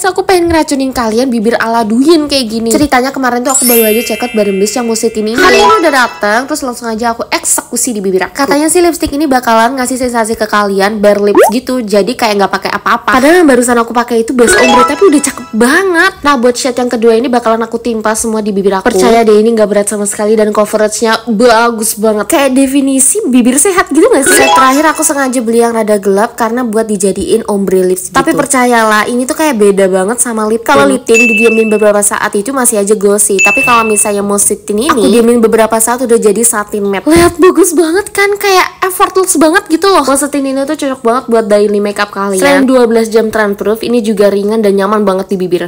guys, aku pengen ngeracunin kalian bibir ala duin kayak gini. Ceritanya kemarin tuh aku baru aja check out bareng bis yang musik ini. Hari ini udah datang, terus langsung aja aku eksekusi di bibir aku. Katanya sih lipstick ini bakalan ngasih sensasi ke kalian bare lips gitu, jadi kayak nggak pakai apa-apa. Padahal yang barusan aku pakai itu base ombre tapi udah cakep banget. Nah buat shade yang kedua ini bakalan aku timpa semua di bibir aku. Percaya deh ini nggak berat sama sekali dan coveragenya bagus banget. Kayak definisi bibir sehat gitu nggak sih? Set terakhir aku sengaja beli yang rada gelap karena buat dijadiin ombre lips. Gitu. Tapi percayalah ini tuh kayak beda banget sama lip Kalau lip tint beberapa saat itu masih aja glossy. Tapi kalau misalnya mau tint ini aku diamin beberapa saat udah jadi satin matte. Lihat bagus banget kan kayak effortless banget gitu loh. mau tint ini tuh cocok banget buat daily makeup kalian. Selain 12 jam trend proof, ini juga ringan dan nyaman banget di bibir.